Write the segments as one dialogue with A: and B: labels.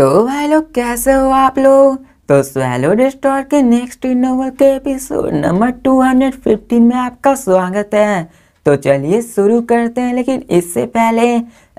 A: तो हेलो कैसे हो आप लोग तो स्वेलो डिस्टोर के नेक्स्ट नोवल के एपिसोड नंबर 215 में आपका स्वागत है तो चलिए शुरू करते हैं लेकिन इससे पहले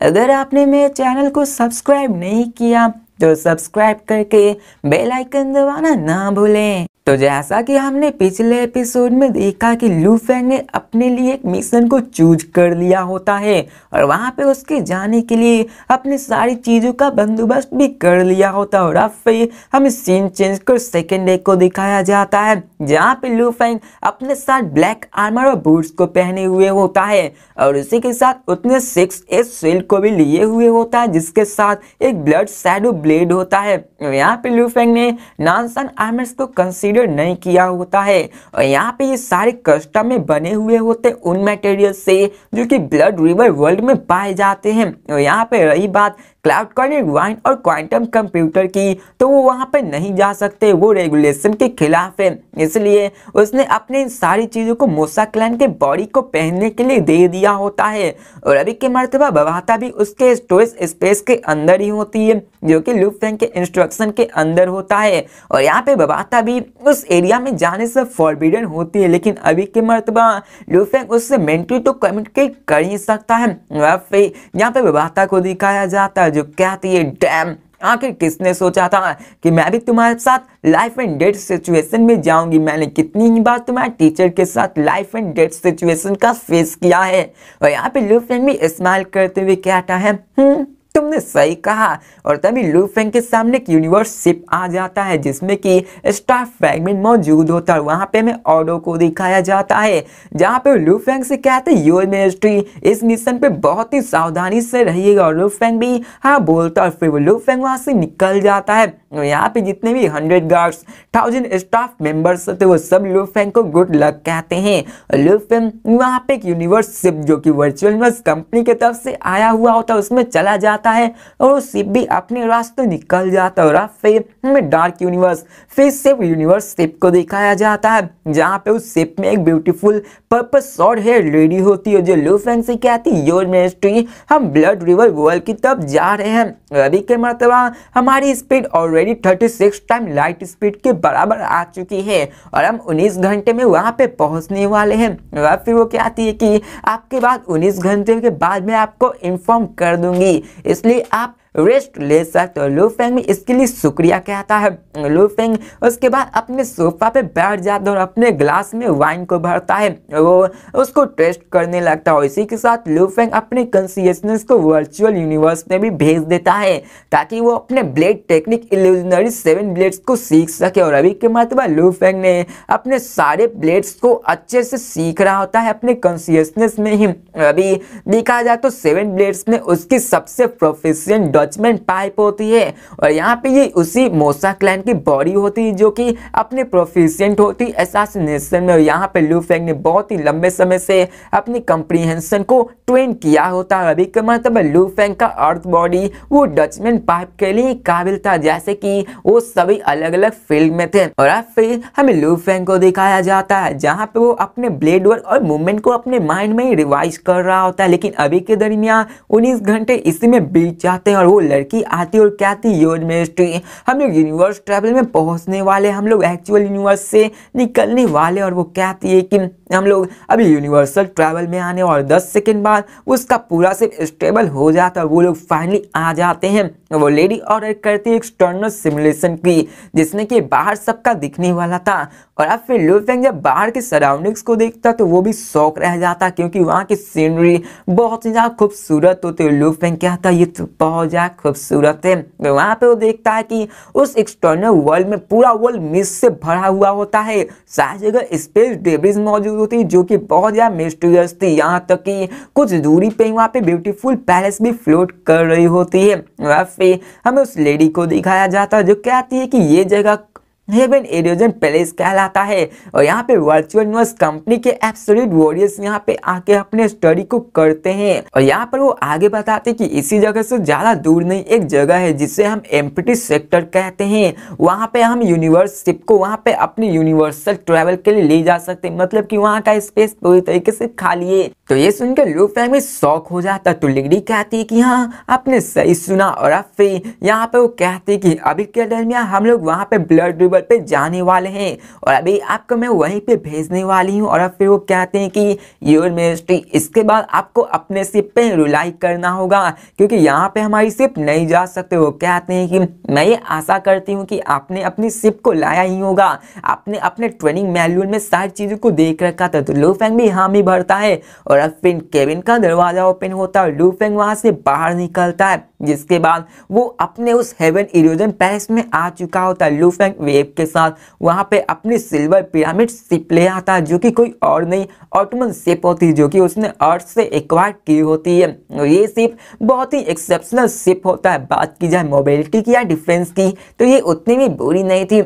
A: अगर आपने मेरे चैनल को सब्सक्राइब नहीं किया तो सब्सक्राइब करके बेल आइकन दबाना ना भूलें तो जैसा कि हमने पिछले एपिसोड में देखा कि लूफेंग ने अपने लिए एक मिशन को चूज कर लिया होता है और वहाँ पे उसके जाने के लिए अपने सारी चीज़ों का बंदोबस्त भी कर लिया होता है और अब फिर हमें सीन चेंज कर सेकेंड डे को दिखाया जाता है जहाँ पे लूफेंग अपने साथ ब्लैक आर्मर और बूट्स को पहने हुए होता है और उसी के साथ उतने सिक्स एस सेल को भी लिए हुए होता है जिसके साथ एक ब्लड सैडो ब्लेड होता है यहाँ पे लूफेंग ने सन आर्मर्स को कंसीडर कंसीडर नहीं किया होता है और यहाँ पे ये सारे कस्टम में बने हुए होते हैं उन मटेरियल से जो कि ब्लड रिवर वर्ल्ड में पाए जाते हैं और यहाँ पे रही बात क्लाउड वाइन और क्वांटम कंप्यूटर की तो वो वहाँ पर नहीं जा सकते वो रेगुलेशन के खिलाफ है इसलिए उसने अपने इन सारी चीज़ों को मोसा क्लैन के बॉडी को पहनने के लिए दे दिया होता है और अभी के मरतबा बवाता भी उसके स्टोरेज स्पेस के अंदर ही होती है जो कि लुफ्टैंक के इंस्ट्रक्शन के अंदर होता है और यहाँ पे बवाता भी उस एरिया में जाने से फॉरबिडन होती है लेकिन अभी के मरतबा लुफ्टैंक उससे मेंटली तो कम्युनिकेट कर ही सकता है यहाँ पे बवाता को दिखाया जाता है जो कहती है डैम आखिर किसने सोचा था कि मैं भी तुम्हारे साथ लाइफ एंड डेथ सिचुएशन में जाऊंगी मैंने कितनी ही बार तुम्हारे टीचर के साथ लाइफ एंड डेथ सिचुएशन का फेस किया है और यहाँ पे एंड भी इस्तेमाल करते हुए कहता है हम्म, तुमने सही कहा और तभी लू के सामने एक शिप आ जाता है जिसमें कि स्टार फ्रेगमेंट मौजूद होता है वहां पे हमें ऑडो को दिखाया जाता है जहाँ पे लू से कहते हैं योर मिनिस्ट्री इस मिशन पे बहुत ही सावधानी से रहिएगा और लू भी हाँ बोलता और फिर वो लू फेंग वहाँ से निकल जाता है और यहाँ पे जितने भी hundred guards thousand staff members होते वो सब लू को गुड लक कहते हैं और लू फेंग वहाँ पे एक यूनिवर्सशिप जो कि वर्चुअल कंपनी की तरफ से आया हुआ होता है उसमें चला जाता जाता है और शिप भी अपने रास्ते निकल जाता है और फिर में डार्क यूनिवर्स फिर सिर्फ यूनिवर्स शिप को दिखाया जाता है जहाँ पे उस शिप में एक beautiful purple short hair lady होती है जो लो फैंसी कहती है योर मिनिस्ट्री हम ब्लड रिवर वर्ल्ड की तरफ जा रहे हैं अभी के मरतबा हमारी speed already thirty six time light speed के बराबर आ चुकी है और हम उन्नीस घंटे में वहाँ पे पहुँचने वाले हैं और फिर वो कहती है कि आपके बाद उन्नीस घंटे के बाद मैं आपको इन्फॉर्म कर दूंगी इसलिए आप रेस्ट ले सकते हो लू फेंग में इसके लिए शुक्रिया कहता है लू फेंग उसके बाद अपने सोफा पे बैठ जाता है और अपने ग्लास में वाइन को भरता है वो उसको टेस्ट करने लगता है इसी के साथ लू फेंग अपने कंसियसनेस को वर्चुअल यूनिवर्स में भी भेज देता है ताकि वो अपने blade technique illusionary seven blades को सीख सके और अभी के मतलब लू फेंग ने अपने सारे ब्लेड्स को अच्छे से सीख रहा होता है अपने कंसियसनेस में ही अभी देखा जाए तो सेवन ब्लेड्स में उसकी सबसे प्रोफेशन जजमेंट पाइप होती है और यहाँ पे ये उसी मोसा क्लैन की बॉडी होती है जो कि अपने प्रोफिशियंट होती है एसासिनेशन में और यहाँ पे लूफेंग ने बहुत ही लंबे समय से अपनी कंप्रीहेंशन को ट्रेन किया होता है अभी के मतलब लूफेंग का अर्थ बॉडी वो डचमैन पाइप के लिए काबिल था जैसे कि वो सभी अलग अलग फील्ड में थे और अब फिर हमें लूफेंग को दिखाया जाता है जहाँ पे वो अपने ब्लेड वर्क और मूवमेंट को अपने माइंड में ही रिवाइज कर रहा होता है लेकिन अभी के दरमियान उन्नीस घंटे इसी में बीत जाते हैं और वो लड़की आती और क्या थी योर मिनिस्ट्री हम लोग यूनिवर्स ट्रैवल में पहुंचने वाले हम लोग एक्चुअल यूनिवर्स से निकलने वाले और वो क्या है कि हम लोग अभी यूनिवर्सल ट्रैवल में आने और 10 सेकेंड बाद उसका पूरा सिर्फ स्टेबल हो जाता है और वो लोग फाइनली आ जाते हैं वो लेडी ऑर्डर करती है एक्सटर्नल सिमुलेशन की जिसने कि बाहर सबका दिखने वाला था और अब फिर लुफेंग जब बाहर के सराउंडिंग्स को देखता तो वो भी शौक रह जाता क्योंकि वहाँ की सीनरी बहुत ही ज़्यादा खूबसूरत होती है लुफेंग कहता ये तो बहुत क्या खूबसूरत है वहां पे वो देखता है कि उस एक्सटर्नल वर्ल्ड में पूरा वर्ल्ड मिस से भरा हुआ होता है सारी जगह स्पेस डेब्रिज मौजूद होती है जो कि बहुत ज़्यादा मिस्टीरियस थी यहाँ तक कि कुछ दूरी पे वहाँ पे ब्यूटीफुल पैलेस भी फ्लोट कर रही होती है वहाँ पे हमें उस लेडी को दिखाया जाता है जो कहती है कि ये जगह हेवन एरोजन पैलेस कहलाता है और यहाँ पे वर्चुअल यूनिवर्स कंपनी के एब्सोल्यूट वॉरियर्स यहाँ पे आके अपने स्टडी को करते हैं और यहाँ पर वो आगे बताते कि इसी जगह से ज्यादा दूर नहीं एक जगह है जिसे हम एम्पिटी सेक्टर कहते हैं वहाँ पे हम यूनिवर्सिप को वहाँ पे अपने यूनिवर्सल ट्रेवल के लिए ले जा सकते हैं मतलब की वहाँ का स्पेस पूरी तरीके से खाली है तो ये सुनकर लू फैमिली शौक हो जाता तो लिगड़ी कहती है कि हाँ आपने सही सुना और आप फिर यहाँ पे वो कहती है कि अभी के दरमियान हम लोग वहाँ पे ब्लड रिवर पर पे जाने वाले हैं और अभी आपको मैं वहीं पे भेजने वाली हूँ और फिर वो कहते हैं कि योर मिनिस्ट्री इसके बाद आपको अपने सिप पे रिलाई करना होगा क्योंकि यहाँ पे हमारी सिप नहीं जा सकते वो कहते हैं कि मैं ये आशा करती हूँ कि आपने अपनी सिप को लाया ही होगा आपने अपने ट्रेनिंग मैनुअल में सारी चीज़ों को देख रखा था तो लू फैंग भी हामी भरता है और अब फिर केविन का दरवाज़ा ओपन होता है लू फैंग वहाँ से बाहर निकलता है जिसके बाद वो अपने उस हेवन इरोजन पैलेस में आ चुका होता है लूफेंग वेव ग्रीक के साथ वहां पे अपने सिल्वर पिरामिड सिप ले आता है जो कि कोई और नहीं ऑटोमन सिप होती है जो कि उसने अर्थ से एक्वायर की होती है ये सिप बहुत ही एक्सेप्शनल सिप होता है बात की जाए मोबिलिटी की या डिफेंस की तो ये उतनी भी बुरी नहीं थी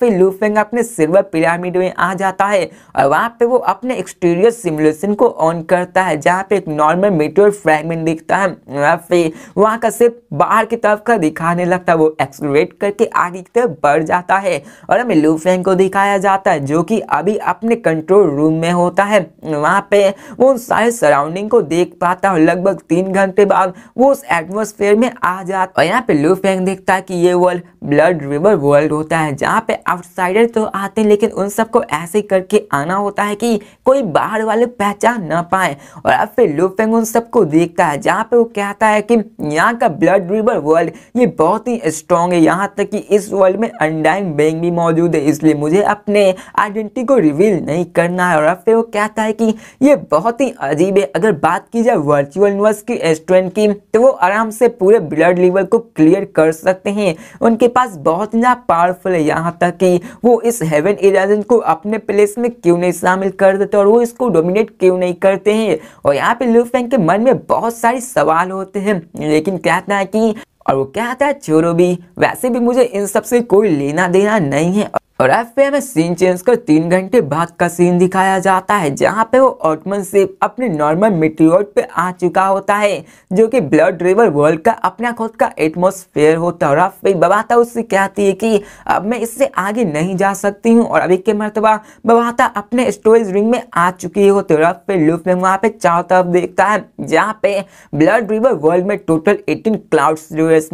A: फिर लूफेंग अपने सिल्वर पिरामिड में आ जाता है और वहाँ पे वो अपने एक्सटीरियर सिमुलेशन को ऑन करता है जहाँ पे एक नॉर्मल मेटोर फ्रेगमेंट दिखता है फिर वहाँ का सिर्फ बाहर की तरफ का दिखाने लगता है वो एक्सलोरेट करके आगे की तरफ बढ़ जाता है है और हमें लूफेंग को दिखाया जाता है जो कि अभी अपने कंट्रोल रूम में होता है वहाँ पे वो उन सारे सराउंडिंग को देख पाता है लगभग तीन घंटे बाद वो उस एटमोसफेयर में आ जाता और यहाँ पे लूफेंग देखता है कि ये वर्ल्ड ब्लड रिवर वर्ल्ड होता है जहाँ पे आउटसाइडर तो आते हैं लेकिन उन सबको ऐसे करके आना होता है कि कोई बाहर वाले पहचान ना पाए और अब फिर लूफेंग उन सबको देखता है जहाँ पे वो कहता है कि यहाँ का ब्लड रिवर वर्ल्ड ये बहुत ही स्ट्रॉन्ग है यहाँ तक कि इस वर्ल्ड में अनडाइंग बैंक भी मौजूद है इसलिए मुझे अपने आइडेंटिटी को रिवील नहीं करना है और फिर वो कहता है कि ये बहुत ही अजीब है अगर बात की जाए वर्चुअल यूनिवर्स की स्टूडेंट की तो वो आराम से पूरे ब्लड लेवल को क्लियर कर सकते हैं उनके पास बहुत ही ज़्यादा पावरफुल है यहाँ तक कि वो इस हेवन एजेंट को अपने प्लेस में क्यों नहीं शामिल कर देते और वो इसको डोमिनेट क्यों नहीं करते हैं और यहाँ पे लूफेंग के मन में बहुत सारे सवाल होते हैं लेकिन कहता है कि और वो कहता है छोरो भी वैसे भी मुझे इन सब से कोई लेना देना नहीं है और एफ पे में सीन चेंज कर तीन घंटे बाद का सीन दिखाया जाता है जहाँ पे वो ऑटमन शिप अपने नॉर्मल मिट्टी पे आ चुका होता है जो कि ब्लड रिवर वर्ल्ड का अपना खुद का एटमोसफेयर होता है और एफ पे बबाता उससे कहती है कि अब मैं इससे आगे नहीं जा सकती हूँ और अभी के मरतबा बबाता अपने स्टोरेज रिंग में आ चुकी होती है और एफ पे लुफ में वहाँ पे चारों तरफ देखता है जहाँ पे ब्लड रिवर वर्ल्ड में टोटल एटीन क्लाउड्स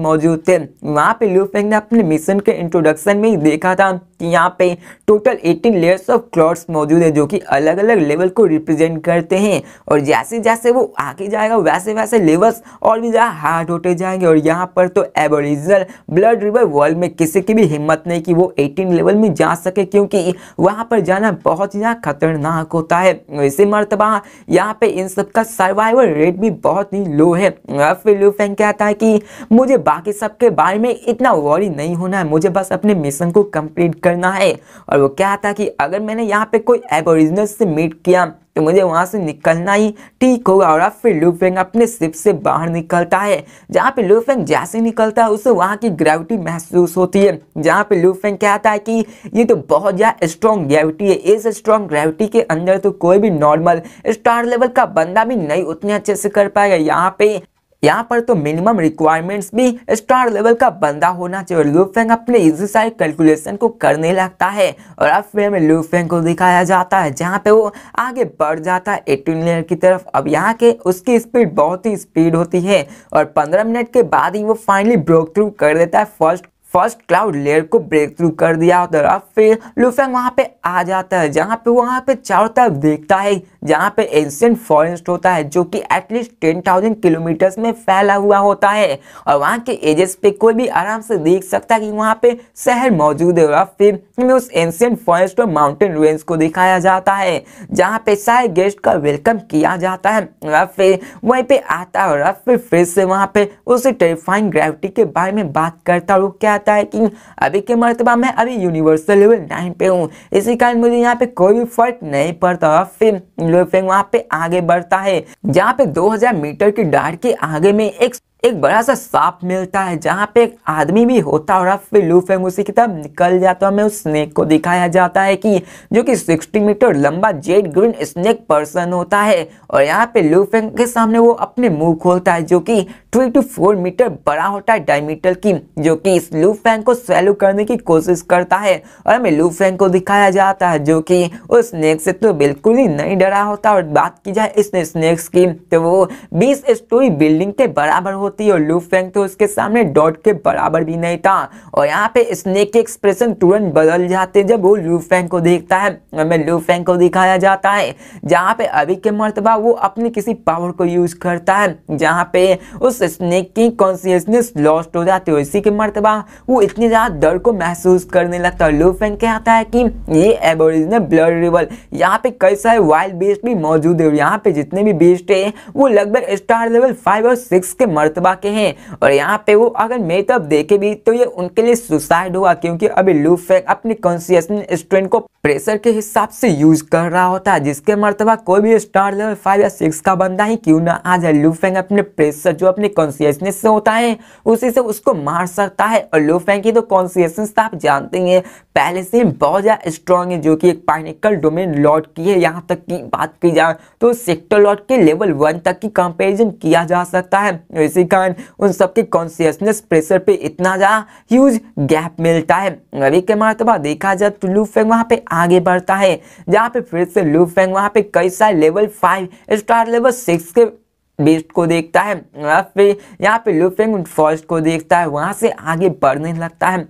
A: मौजूद थे वहाँ पे लुफ ने अपने मिशन के इंट्रोडक्शन में ही देखा था कि यहाँ पे टोटल 18 लेयर्स ऑफ क्लॉथ्स मौजूद है जो कि अलग अलग लेवल को रिप्रेजेंट करते हैं और जैसे जैसे वो आगे जाएगा वैसे वैसे लेवल्स और भी ज़्यादा हार्ड होते जाएंगे और यहाँ पर तो एबोरिजिनल ब्लड रिवर वर्ल्ड में किसी की भी हिम्मत नहीं कि वो 18 लेवल में जा सके क्योंकि वहाँ पर जाना बहुत ही ज़्यादा खतरनाक होता है इसी मरतबा यहाँ पे इन सब का सर्वाइवल रेट भी बहुत ही लो है फिर लूफेंग कहता है कि मुझे बाकी सब के बारे में इतना वॉरी नहीं होना है मुझे बस अपने मिशन को कंप्लीट करना है और वो क्या था कि अगर मैंने यहाँ पे कोई एबोरिजिनल से मीट किया तो मुझे वहाँ से निकलना ही ठीक होगा और अब फिर लूफेंग अपने सिप से बाहर निकलता है जहाँ पे लूफेंग जैसे निकलता है उसे वहाँ की ग्रेविटी महसूस होती है जहाँ पे लूफेंग कहता है कि ये तो बहुत ज़्यादा स्ट्रॉन्ग ग्रेविटी है इस स्ट्रॉन्ग ग्रेविटी के अंदर तो कोई भी नॉर्मल स्टार लेवल का बंदा भी नहीं उतने अच्छे से कर पाएगा यहाँ पे यहाँ पर तो मिनिमम रिक्वायरमेंट्स भी स्टार लेवल का बंदा होना चाहिए लूफेंग अपने इजी सारे कैलकुलेशन को करने लगता है और अब फिर में लूफेंग को दिखाया जाता है जहाँ पे वो आगे बढ़ जाता है एटीन लेयर की तरफ अब यहाँ के उसकी स्पीड बहुत ही स्पीड होती है और पंद्रह मिनट के बाद ही वो फाइनली ब्रोक थ्रू कर देता है फर्स्ट फर्स्ट क्लाउड लेयर को ब्रेक थ्रू कर दिया होता है और फिर लुफेंग वहाँ पे आ जाता है जहाँ पे वहाँ पे चारों तरफ देखता है जहाँ पे एंशियंट फॉरेस्ट होता है जो कि एटलीस्ट टेन थाउजेंड किलोमीटर्स में फैला हुआ होता है और वहाँ के एजेस पे कोई भी आराम से देख सकता है कि वहाँ पे शहर मौजूद है और फिर उस एंशियंट फॉरेस्ट और माउंटेन रेंज को दिखाया जाता है जहाँ पे सारे गेस्ट का वेलकम किया जाता है और फिर वहीं पे आता है और फिर फिर से वहाँ पे उसी टेरिफाइंग ग्रेविटी के बारे में बात करता है वो क्या लगता है कि अभी के मरतबा मैं अभी यूनिवर्सल लेवल नाइन पे हूँ इसी कारण मुझे यहाँ पे कोई भी फर्क नहीं पड़ता फिर लोफेंग वहाँ पे आगे बढ़ता है जहाँ पे 2000 मीटर की डार के आगे में एक एक बड़ा सा सांप मिलता है जहाँ पे एक आदमी भी होता और फिर लू फेंग उसी की तरफ निकल जाता है हमें उस स्नेक को दिखाया जाता है कि जो कि 60 मीटर लंबा जेड ग्रीन स्नेक पर्सन होता है और यहाँ पे लू के सामने वो अपने मुंह खोलता है जो कि थ्री टू फोर मीटर बड़ा होता है डायमीटर की जो कि इस लू फेंग को सैलो करने की कोशिश करता है और हमें लू फेंग को दिखाया जाता है जो कि उस स्नेक से तो बिल्कुल ही नहीं डरा होता और बात की जाए इस स्नेक्स की तो वो बीस स्टोरी बिल्डिंग के बराबर होता होती और लूप फेंक तो उसके सामने डॉट के बराबर भी नहीं था और यहाँ पे स्नेक के एक्सप्रेशन तुरंत बदल जाते जब वो लूप फेंक को देखता है हमें लूप फेंक को दिखाया जाता है जहाँ पे अभी के मरतबा वो अपनी किसी पावर को यूज करता है जहाँ पे उस स्नेक की कॉन्सियसनेस लॉस्ट हो जाती है इसी के मरतबा वो इतनी ज़्यादा डर को महसूस करने लगता है लूप फेंक कहता है कि ये एबोरिजिनल ब्लड रिवल यहाँ पे कई सारे वाइल्ड बेस्ट भी मौजूद है यहाँ पे जितने भी बेस्ट है वो लगभग स्टार लेवल फाइव और सिक्स के मरतबा दबा के हैं और यहाँ पे वो अगर मेकअप देखे भी तो ये उनके लिए सुसाइड हुआ क्योंकि अभी लूफेक अपने कॉन्सियसनेस स्ट्रेंथ को प्रेशर के हिसाब से यूज कर रहा होता है जिसके मरतबा कोई भी स्टार लेवल फाइव या सिक्स का बंदा ही क्यों ना आ जाए लूफेंग अपने प्रेशर जो अपने कॉन्सियसनेस से होता है उसी से उसको मार सकता है और लूफेंग की तो कॉन्सियसनेस तो आप जानते हैं पहले से बहुत ज़्यादा स्ट्रांग है जो कि एक पाइनिकल डोमेन लॉट की है यहाँ तक की बात की जाए तो सेक्टर लॉट के लेवल वन तक की कंपेरिजन किया जा सकता है इसी कारण उन सबके कॉन्सियसनेस प्रेशर पे इतना ज़्यादा ह्यूज गैप मिलता है रवि के मरतबा देखा जाए तो लू फेंग वहाँ पे आगे बढ़ता है जहाँ पे फिर से लू फेंग वहाँ पे कई सारे level five star level six के बीस्ट को देखता है फिर यहाँ पे लुफेंग फॉरेस्ट को देखता है वहां से आगे बढ़ने लगता है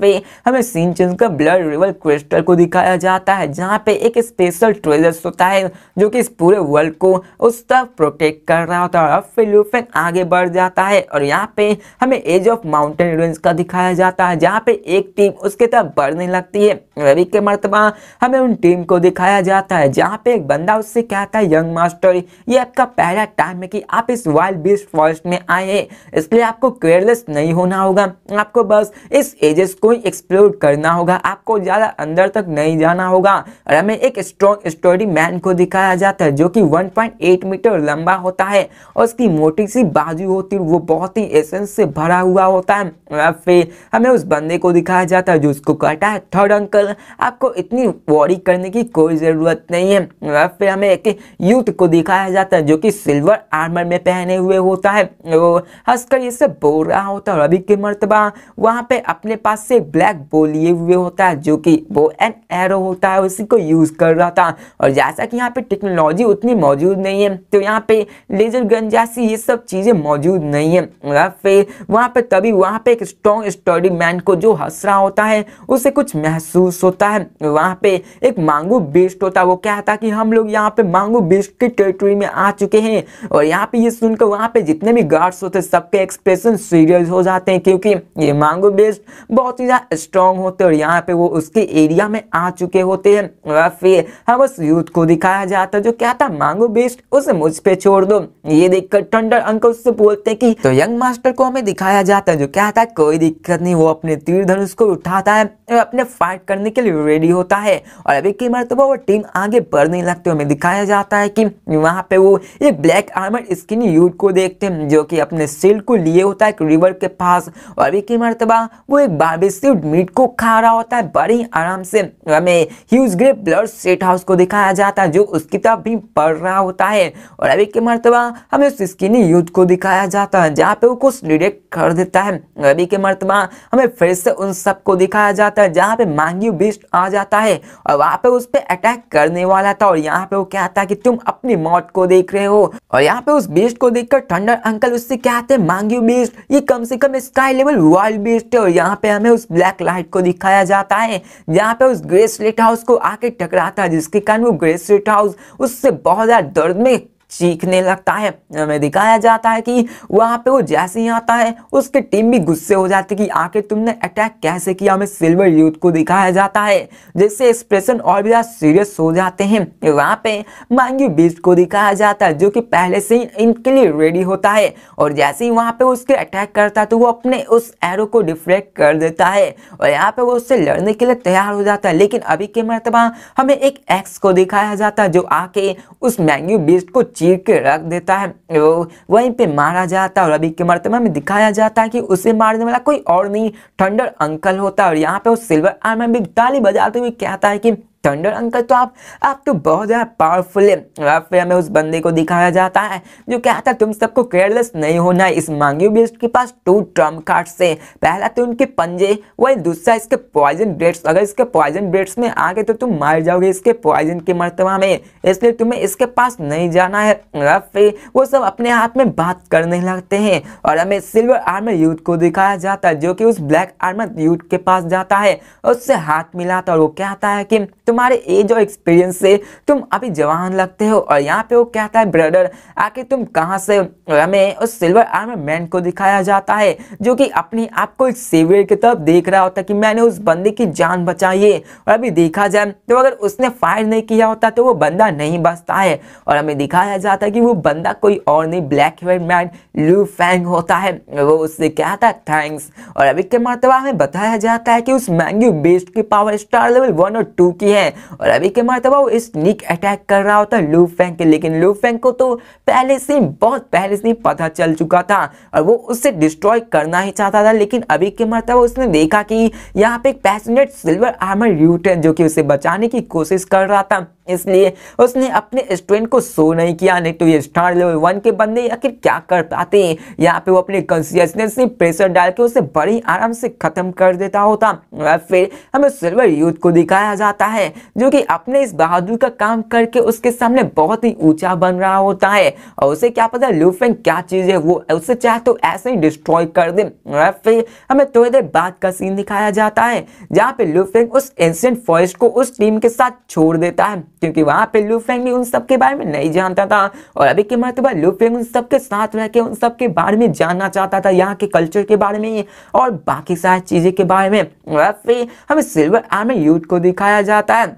A: फिर हमें सीन चेंज का ब्लड रिवर क्रिस्टल को दिखाया जाता है जहाँ पे एक स्पेशल ट्रेजर्स होता है जो कि इस पूरे वर्ल्ड को उस तरफ प्रोटेक्ट कर रहा होता है फिर लुफेंग आगे बढ़ जाता है और यहाँ पे हमें एज ऑफ माउंटेन रेंज का दिखाया जाता है जहाँ पे एक टीम उसके तरफ बढ़ने लगती है रवि के मरतबा हमें उन टीम को दिखाया जाता है जहाँ पे एक बंदा उससे कहता है यंग मास्टर ये आपका पहला टाइम में कि आप इस वाइल्ड बीस्ट फॉरेस्ट में आए हैं इसलिए आपको केयरलेस नहीं होना होगा आपको बस इस एजेस को ही एक्सप्लोर करना होगा आपको ज़्यादा अंदर तक नहीं जाना होगा और हमें एक स्ट्रॉन्ग स्टोरी मैन को दिखाया जाता है जो कि 1.8 मीटर लंबा होता है और उसकी मोटी सी बाजू होती है वो बहुत ही एसेंस से भरा हुआ होता है और फिर हमें उस बंदे को दिखाया जाता है जो उसको कहता है थर्ड अंकल आपको इतनी वॉरी करने की कोई ज़रूरत नहीं है फिर हमें एक यूथ को दिखाया जाता है जो कि सिल्वर आर्मर में पहने हुए होता है वो हंसकर ये सब बोल रहा होता है रवि के मरतबा वहाँ पे अपने पास से ब्लैक बो लिए हुए होता है जो कि वो एन एरो होता है उसी को यूज़ कर रहा था और जैसा कि यहाँ पे टेक्नोलॉजी उतनी मौजूद नहीं है तो यहाँ पे लेजर गन जैसी ये सब चीज़ें मौजूद नहीं है फिर वहाँ पे तभी वहाँ पे एक स्ट्रॉन्ग स्टडी मैन को जो हंस रहा होता है उसे कुछ महसूस होता है वहाँ पे एक मांगू बेस्ट होता है वो कहता कि हम लोग यहाँ पे मांगू बेस्ट की टेरिटरी में आ चुके हैं और और यहाँ पे ये सुनकर वहाँ पे जितने भी गार्ड्स होते हैं सबके एक्सप्रेशन सीरियस हो जाते हैं क्योंकि ये मांगो बेस्ट बहुत ही ज़्यादा स्ट्रांग होते हैं और यहाँ पे वो उसके एरिया में आ चुके होते हैं और फिर हम उस यूथ को दिखाया जाता जो क्या था मांगो बेस्ट उसे मुझ पे छोड़ दो ये देखकर टंडर अंकल उससे बोलते हैं कि तो यंग मास्टर को हमें दिखाया जाता है जो क्या था कोई दिक्कत नहीं वो अपने तीर धनुष को उठाता है और अपने फाइट करने के लिए रेडी होता है और अभी की मरतबा तो वो टीम आगे बढ़ने लगते है हमें दिखाया जाता है कि वहाँ पे वो ये black arm diamond skin youth को देखते हैं जो कि अपने सील्ड को लिए होता है एक रिवर के पास और एक ही मरतबा वो एक बारबेस्यूड मीट को खा रहा होता है बड़े आराम से हमें huge grey blood set house को दिखाया जाता है जो उसकी तरफ भी पढ़ रहा होता है और अभी के मरतबा हमें उस स्किनी यूथ को दिखाया जाता है जहाँ पे वो कुछ डिडेक्ट कर देता है अभी के मरतबा हमें फिर से उन सब को दिखाया जाता है जहाँ पे मांगी बिस्ट आ जाता है और वहाँ पे उस पर अटैक करने वाला था और यहाँ पे वो कहता है कि तुम अपनी मौत को देख रहे हो और यहाँ पे उस बेस्ट को देखकर थंडर अंकल उससे क्या हैं मांगी बेस्ट ये कम से कम स्काई लेवल वर्ल्ड बेस्ट है और यहाँ पे हमें उस ब्लैक लाइट को दिखाया जाता है यहाँ पे उस ग्रेस लेट हाउस को आके टकराता है जिसके कारण वो ग्रेस लेट हाउस उससे बहुत ज़्यादा दर्द में चीखने लगता है हमें दिखाया जाता है कि वहां पे वो जैसे ही आता है उसकी टीम भी गुस्से हो जाती है कि आखिर तुमने अटैक कैसे किया हमें सिल्वर यूथ को दिखाया जाता है जिससे एक्सप्रेशन और भी ज़्यादा सीरियस हो जाते हैं वहां पे मांगी बीस्ट को दिखाया जाता है जो कि पहले से ही इनके लिए रेडी होता है और जैसे ही वहां पे उसके अटैक करता है तो वो अपने उस एरो को डिफ्लेक्ट कर देता है और यहाँ पे वो उससे लड़ने के लिए तैयार हो जाता है लेकिन अभी के मरतबा हमें एक एक्स को दिखाया जाता है जो आके उस मैंग्यू बीस्ट को चीर के रख देता है वहीं पे मारा जाता है और अभी के मरतबा में दिखाया जाता है कि उसे मारने वाला कोई और नहीं थंडर अंकल होता है और यहाँ पे वो सिल्वर आर्मर भी ताली बजाते हुए कहता है कि थंडर अंकल तो आप आप तो बहुत ज़्यादा पावरफुल है फिर हमें उस बंदे को दिखाया जाता है जो कहता है तुम सबको केयरलेस नहीं होना है इस मांगियो बेस्ट के पास टू ट्रम्प कार्ड से पहला तो उनके पंजे वही दूसरा इसके पॉइजन ब्रेड्स अगर इसके पॉइजन ब्रेड्स में आ गए तो तुम मार जाओगे इसके पॉइजन के मरतबा में इसलिए तुम्हें इसके पास नहीं जाना है रफ वो सब अपने हाथ में बात करने लगते हैं और हमें सिल्वर आर्मर यूथ को दिखाया जाता है जो कि उस ब्लैक आर्मर यूथ के पास जाता है उससे हाथ मिलाता और वो कहता है कि तुम तुम्हारे एज और एक्सपीरियंस से तुम अभी जवान लगते हो और यहाँ पे वो कहता है ब्रदर आके तुम कहाँ से हमें उस सिल्वर आर्मर मैन को दिखाया जाता है जो कि अपने आप को एक सेवियर की तरफ देख रहा होता कि मैंने उस बंदे की जान बचाई है और अभी देखा जाए तो अगर उसने फायर नहीं किया होता तो वो बंदा नहीं बचता है और हमें दिखाया जाता है कि वो बंदा कोई और नहीं ब्लैक मैन लू फैंग होता है वो उससे कहता है थैंक्स और अभी के मरतबा हमें बताया जाता है कि उस मैंगू बेस्ट की पावर स्टार लेवल वन और टू की है हैं और अभी के मरतबा वो स्निक अटैक कर रहा होता है लू फैंक के लेकिन लू फैंक को तो पहले से बहुत पहले से पता चल चुका था और वो उससे डिस्ट्रॉय करना ही चाहता था लेकिन अभी के मरतबा उसने देखा कि यहाँ पे एक पैशनेट सिल्वर आर्मर यूटन जो कि उसे बचाने की कोशिश कर रहा था इसलिए उसने अपने स्टूडेंट को शो नहीं किया नहीं तो ये स्टार लेवल वन के बंदे आखिर क्या कर पाते हैं यहाँ पे वो अपने कंसियसनेस में प्रेशर डाल के उसे बड़ी आराम से ख़त्म कर देता होता फिर हमें सिल्वर यूथ को दिखाया जाता है जो कि अपने इस बहादुर का काम करके उसके सामने बहुत ही ऊंचा बन रहा होता है और उसे क्या पता लूफेंग क्या चीज़ है वो उसे चाहे तो ऐसे ही डिस्ट्रॉय कर दे फिर हमें थोड़ी तो देर बाद का सीन दिखाया जाता है जहाँ पे लूफेंग उस एंसियंट फॉरेस्ट को उस टीम के साथ छोड़ देता है क्योंकि वहां पे लुफेंग भी उन सब के बारे में नहीं जानता था और अभी के मरतबा लूफेंग उन सब के साथ रह के उन सब के बारे में जानना चाहता था यहाँ के कल्चर के बारे में और बाकी सारी चीज़ें के बारे में और फिर हमें सिल्वर आर्मी यूथ को दिखाया जाता है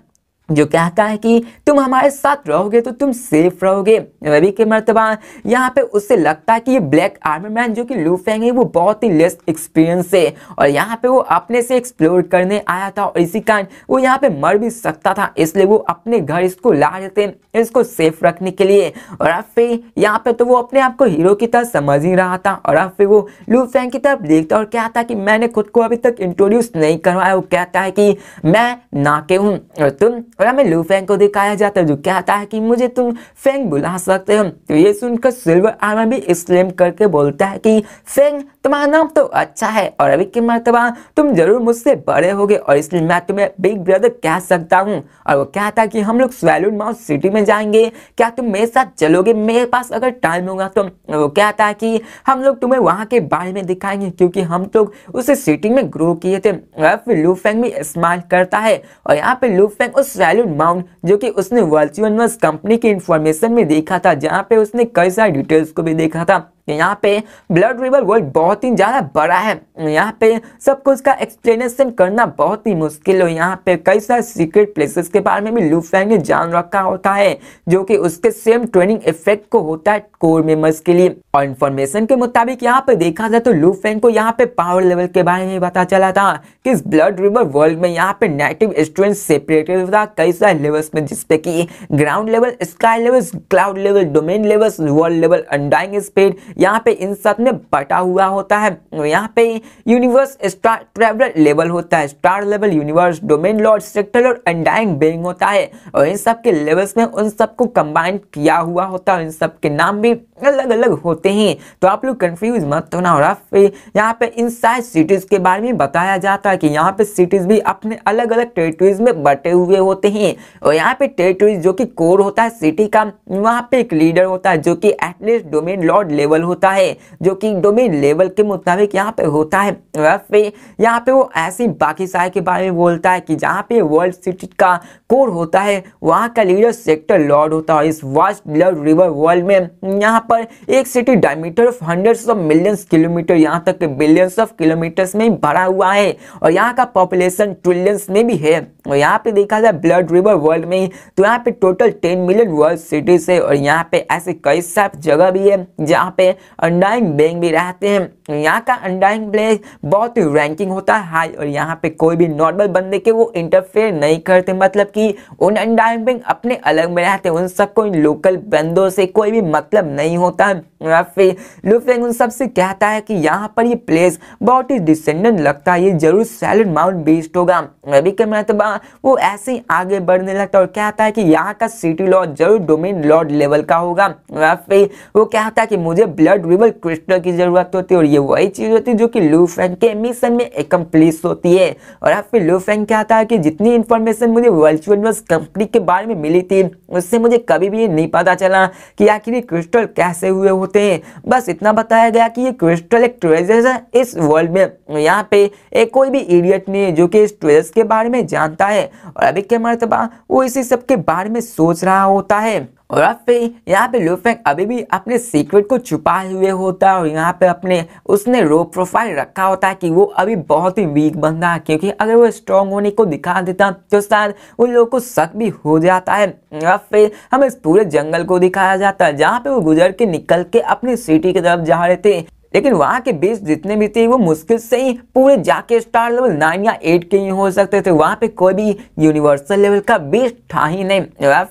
A: जो कहता है कि तुम हमारे साथ रहोगे तो तुम सेफ रहोगे रवि के मरतबा यहाँ पे उससे लगता है कि ये ब्लैक आर्मी मैन जो कि लू है वो बहुत ही लेस एक्सपीरियंस है और यहाँ पे वो अपने से एक्सप्लोर करने आया था और इसी कारण वो यहाँ पे मर भी सकता था इसलिए वो अपने घर इसको ला देते इसको सेफ रखने के लिए और अब फिर यहाँ पे तो वो अपने आप को हीरो की तरह समझ ही रहा था और अब फिर वो लू की तरफ देखता और कहता कि मैंने खुद को अभी तक इंट्रोड्यूस नहीं करवाया वो कहता है कि मैं नाके हूँ और तुम और हमें लू फेंग को दिखाया जाता है जो कहता है कि मुझे तुम फेंग बुला सकते हो तो ये सुनकर सिल्वर आर्मर भी एक्सलेम करके बोलता है कि फेंग तुम्हारा नाम तो अच्छा है और अभी की मरतबा तुम जरूर मुझसे बड़े होगे और इसलिए मैं तुम्हें बिग ब्रदर कह सकता हूँ और वो कहता है कि हम लोग स्वेलून माउथ सिटी में जाएंगे क्या तुम मेरे साथ चलोगे मेरे पास अगर टाइम होगा तो वो कहता है कि हम लोग तुम्हें वहाँ के बारे में दिखाएंगे क्योंकि हम लोग उस सिटी में ग्रो किए थे और फिर लू फेंग भी स्माइल करता है और यहाँ पे लू फेंग उस सैल्यूट माउंट जो कि उसने वर्चुअल कंपनी की इंफॉर्मेशन में देखा था जहां पे उसने कई सारे डिटेल्स को भी देखा था यहाँ पे ब्लड रिवर वर्ल्ड बहुत ही ज़्यादा बड़ा है यहाँ पे सब कुछ का एक्सप्लेनेशन करना बहुत ही मुश्किल हो यहाँ पे कई सारे सीक्रेट प्लेसेस के बारे में भी लू ने जान रखा होता है जो कि उसके सेम ट्रेनिंग इफेक्ट को होता है कोर मेंबर्स के लिए और इन्फॉर्मेशन के मुताबिक यहाँ पे देखा जाए तो लूफेंग को यहाँ पे पावर लेवल के बारे में पता चला था कि इस ब्लड रिवर वर्ल्ड में यहाँ पे नेटिव स्टूडेंट सेपरेटेड था कई सारे लेवल्स में जिसपे की ground level sky level cloud level domain level world level undying speed यहाँ पे इन सब में बटा हुआ होता है यहाँ पे यूनिवर्स स्टार ट्रेवल लेवल होता है star level universe domain lord sector और अंडाइंग बेइंग होता है और इन सब के लेवल्स में उन सबको कंबाइन किया हुआ होता है इन सब के नाम भी अलग अलग होते हैं तो आप लोग कंफ्यूज मत होना और आप यहाँ पे इन सारे सिटीज़ के बारे में बताया जाता है कि यहाँ पे सिटीज़ भी अपने अलग अलग टेरिटरीज में बटे हुए होते हैं और यहाँ पे टेरिटरीज जो कि कोर होता है सिटी का वहाँ पे एक लीडर होता है जो कि एटलीस्ट डोमेन लॉर्ड लेवल होता है जो कि डोमेन लेवल के मुताबिक यहाँ पे होता है वह पे यहाँ पे वो ऐसी बाकी साय के बारे में बोलता है कि जहाँ पे वर्ल्ड सिटी का कोर होता है वहाँ का लीडर सेक्टर लॉर्ड होता है इस वास्ट ब्लड रिवर वर्ल्ड में यहाँ पर एक city diameter of hundred of millions kilometre यहाँ तक बिलियंस ऑफ किलोमीटर्स में भरा हुआ है और यहाँ का पॉपुलेशन ट्रिलियंस में भी है और यहाँ पे देखा जाए ब्लड रिवर वर्ल्ड में तो यहाँ पे total ten million world cities है और यहाँ पे ऐसे कई सब जगह भी है जहाँ पे अंडाइंग बैंक भी रहते हैं यहाँ का अंडाइंग बैंक बहुत ही रैंकिंग होता है हाई और यहाँ पे कोई भी नॉर्मल बंदे के वो इंटरफेयर नहीं करते मतलब कि उन अंडाइंग बैंक अपने अलग में रहते हैं उन सबको इन लोकल बंदों से कोई भी मतलब नहीं होता या फिर लुफेंग उन सबसे कहता है कि यहाँ पर ये प्लेस बहुत ही डिसेंडेंट लगता है ये जरूर सैलेंट माउंट बेस्ड होगा अभी के मरतबा तो वो ऐसे ही आगे बढ़ने लगता है और कहता है कि यहाँ का सिटी लॉर्ड जरूर डोमेन लॉर्ड लेवल का होगा या फिर वो कहता है कि मुझे ब्लड रिवल क्रिस्टल की जरूरत होती है और ये वही चीज़ होती है जो कि लूफ्रेन के मिशन में एकम्प्लीस होती है और आप फिर लूफ्रेन क्या आता है कि जितनी इन्फॉर्मेशन मुझे वर्ल्ड यूनिवर्स कंपनी के बारे में मिली थी उससे मुझे कभी भी नहीं पता चला कि आखिर ये क्रिस्टल कैसे हुए होते हैं बस इतना बताया गया कि ये क्रिस्टल एक ट्रेजर है इस वर्ल्ड में यहाँ पे एक कोई भी इडियट नहीं है जो कि इस ट्रेजर्स के बारे में जानता है और अभी के मरतबा वो इसी सब के बारे में सोच रहा होता है और अब पे यहाँ पे लूफेंग अभी भी अपने सीक्रेट को छुपाए हुए होता है और यहाँ पे अपने उसने रो प्रोफाइल रखा होता है कि वो अभी बहुत ही वीक बंदा है क्योंकि अगर वो स्ट्रांग होने को दिखा देता तो शायद उन लोगों को शक भी हो जाता है अब पे हमें इस पूरे जंगल को दिखाया जाता है जहाँ पे वो गुजर के निकल के अपनी सिटी की तरफ जा रहे थे लेकिन वहाँ के बीच जितने भी थे वो मुश्किल से ही पूरे जाके स्टार लेवल नाइन या एट के ही हो सकते थे वहाँ पे कोई भी यूनिवर्सल लेवल का बीच था ही नहीं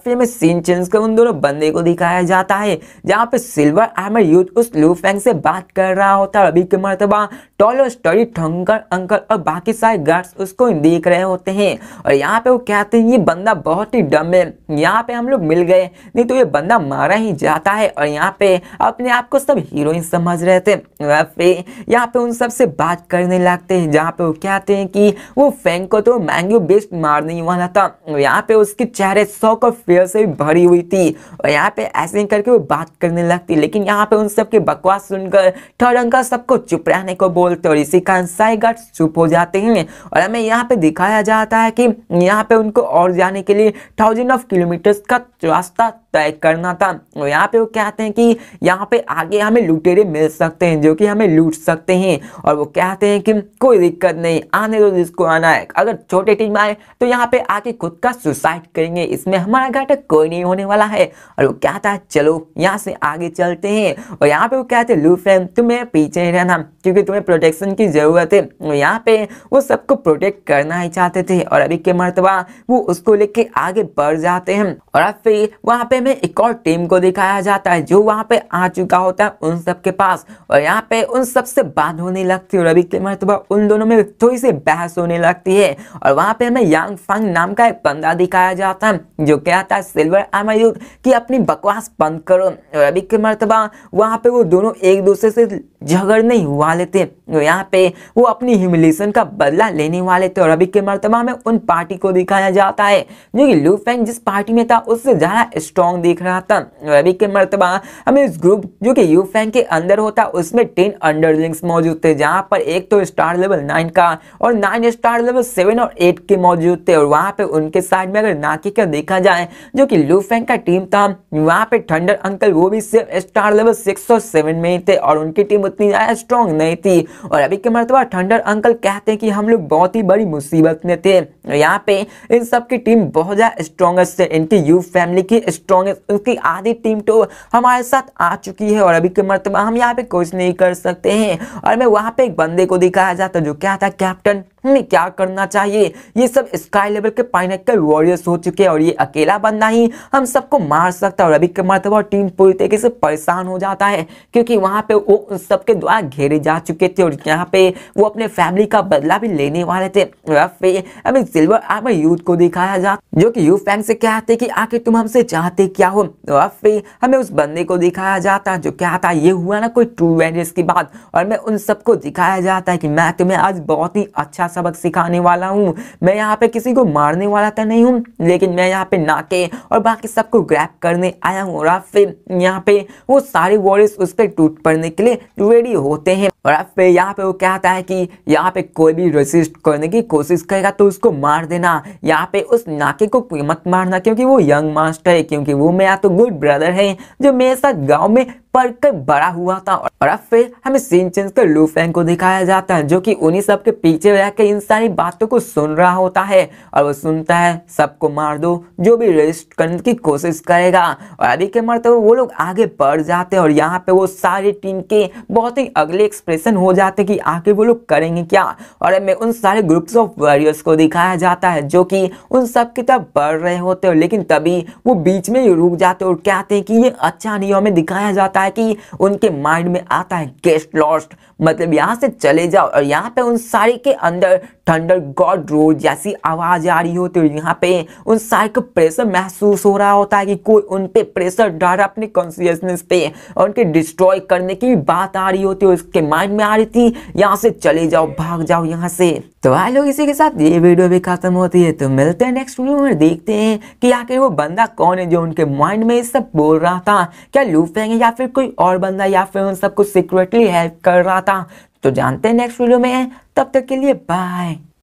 A: फिल्म में सीन चेंज कर उन दोनों बंदे को दिखाया जाता है जहाँ पे सिल्वर आर्मर यूथ उस लू फैंग से बात कर रहा होता है अभी के मरतबा टॉल और स्टडी ठंकर अंकल और बाकी सारे गार्ड्स उसको देख रहे होते हैं और यहाँ पे वो कहते हैं ये बंदा बहुत ही डम है यहाँ पे हम लोग मिल गए नहीं तो ये बंदा मारा ही जाता है और यहाँ पे अपने आप को सब हीरोइन समझ रहे थे यहाँ पे उन सब से बात करने लगते हैं जहाँ पे वो कहते हैं कि वो फैंक को तो मैंगो बेस्ट मारने वाला था यहाँ पे उसके चेहरे शौक और फेयर से भरी हुई थी और यहाँ पे ऐसे करके वो बात करने लगती लेकिन यहाँ पे उन सब की बकवास सुनकर ठरंगा सबको चुप रहने को बोलते और इसी कारण साइगट चुप हो जाते हैं और हमें यहाँ पे दिखाया जाता है कि यहाँ पे उनको और जाने के लिए थाउजेंड ऑफ किलोमीटर्स का रास्ता तय करना था और यहाँ पे वो कहते हैं कि यहाँ पे आगे हमें लुटेरे मिल सकते हैं जो कि हमें लूट सकते हैं और वो कहते हैं कि कोई दिक्कत नहीं आने दो जिसको आना है अगर छोटे टीम आए तो यहाँ पे आके खुद का सुसाइड करेंगे इसमें हमारा घाटा कोई नहीं होने वाला है और वो कहता है चलो यहाँ से आगे चलते हैं और यहाँ पे वो कहते हैं लू फ्रेम तुम्हें पीछे ही रहना क्योंकि तुम्हें प्रोटेक्शन की ज़रूरत है और यहाँ पे वो सबको प्रोटेक्ट करना ही चाहते थे और अभी के मरतबा वो उसको लेके आगे बढ़ जाते हैं और अब फिर वहाँ पे में एक और टीम को दिखाया जाता है जो वहां पे आ चुका होता है उन सब के पास और यहाँ पे उन सब से बात होने लगती है और अभी के मरतबा उन दोनों में थोड़ी सी बहस होने लगती है और वहां पे हमें यांग फंग नाम का एक बंदा दिखाया जाता है जो कहता है सिल्वर आर्मर यूथ कि अपनी बकवास बंद करो और अभी के मरतबा वहां पे वो दोनों एक दूसरे से झगड़ नहीं हुआ लेते यहाँ पे वो अपनी ह्यूमिलेशन का बदला लेने वाले थे और अभी के मरतबा में उन पार्टी को दिखाया जाता है जो कि लू फैंग जिस पार्टी में था उससे ज़्यादा स्ट्रॉन्ग स्ट्रॉन्ग दिख रहा था रवि के मरतबा हमें इस ग्रुप जो कि यू फैंग के अंदर होता उसमें टेन अंडरलिंग्स मौजूद थे जहाँ पर एक तो स्टार लेवल नाइन का और नाइन स्टार लेवल सेवन और एट के मौजूद थे और वहाँ पे उनके साइड में अगर नाकी का देखा जाए जो कि लू फैंग का टीम था वहाँ पे थंडर अंकल वो भी सिर्फ स्टार लेवल सिक्स और सेवन में ही थे और उनकी टीम उतनी ज़्यादा स्ट्रॉन्ग नहीं थी और अभी के मरतबा थंडर अंकल कहते हैं कि हम लोग बहुत ही बड़ी मुसीबत में थे यहाँ पे इन सब की टीम बहुत ज़्यादा स्ट्रॉन्गेस्ट थे इनकी यू फैमिली की स्ट्रॉन्ग स्ट्रॉन्गेस्ट उसकी आधी टीम तो हमारे साथ आ चुकी है और अभी के मरतबा हम यहाँ पे कुछ नहीं कर सकते हैं और मैं वहाँ पे एक बंदे को दिखाया जाता जो क्या था कैप्टन हमें क्या करना चाहिए ये सब स्काई लेवल के पाइनक्कल वॉरियर्स हो चुके हैं और ये अकेला बंदा ही हम सबको मार सकता है और अभी के मरतबा टीम पूरी तरीके से परेशान हो जाता है क्योंकि वहाँ पे वो उन सबके द्वारा घेरे जा चुके थे और यहाँ पे वो अपने फैमिली का बदला भी लेने वाले थे अभी सिल्वर आर्मर यूथ को दिखाया जा जो कि यू फैंग से कहते कि आखिर तुम हमसे चाहते गलती क्या हो तो और फिर हमें उस बंदे को दिखाया जाता है जो क्या था ये हुआ ना कोई टू एंड की बात और मैं उन सबको दिखाया जाता है कि मैं तुम्हें आज बहुत ही अच्छा सबक सिखाने वाला हूँ मैं यहाँ पे किसी को मारने वाला तो नहीं हूँ लेकिन मैं यहाँ पे नाके और बाकी सबको ग्रैप करने आया हूँ और फिर यहाँ पे वो सारे वॉरियर्स उस पर टूट पड़ने के लिए रेडी होते हैं और आप पे यहाँ पे वो कहता है कि यहाँ पे कोई भी रेसिस्ट करने की कोशिश करेगा तो उसको मार देना यहाँ पे उस नाके को मत मारना क्योंकि वो यंग मास्टर है क्योंकि वो मेरा तो गुड ब्रदर है जो मेरे साथ गाँव में कर बड़ा हुआ था और अब फिर हमें सिंचन के लूफेंग को दिखाया जाता है जो कि उन्हीं सब के पीछे रह के इन सारी बातों को सुन रहा होता है और वो सुनता है सबको मार दो जो भी रेस्ट करने की कोशिश करेगा और आदि के मरते हुए वो लोग आगे बढ़ जाते हैं और यहाँ पे वो सारी टीम के बहुत ही अगले एक्सप्रेशन हो जाते कि आगे वो लोग करेंगे क्या और हमें उन सारे ग्रुप्स ऑफ वॉरियर्स को दिखाया जाता है जो कि उन सब की तरफ बढ़ रहे होते हैं लेकिन तभी वो बीच में ही रुक जाते और कहते हैं कि ये अच्छा नहीं हमें दिखाया जाता है है कि उनके माइंड में आता है गेस्ट लॉस्ट मतलब यहाँ से चले जाओ और यहाँ पे उन सारे के अंदर थंडर गॉड रोर जैसी आवाज़ आ रही होती है यहाँ पे उन सारे को प्रेशर महसूस हो रहा होता है कि कोई उन पे प्रेशर डाल अपने कॉन्सियसनेस पे और उनके डिस्ट्रॉय करने की बात आ रही होती है उसके माइंड में आ रही थी यहाँ से चले जाओ भाग जाओ यहाँ से तो आए लोग इसी के साथ ये वीडियो भी खत्म होती है तो मिलते हैं नेक्स्ट वीडियो में देखते हैं कि आखिर वो बंदा कौन है जो उनके माइंड में ये सब बोल रहा था क्या लूफेंग है या फिर कोई और बंदा या फिर उन सबको सीक्रेटली हेल्प कर रहा था तो जानते हैं नेक्स्ट वीडियो में तब तक के लिए बाय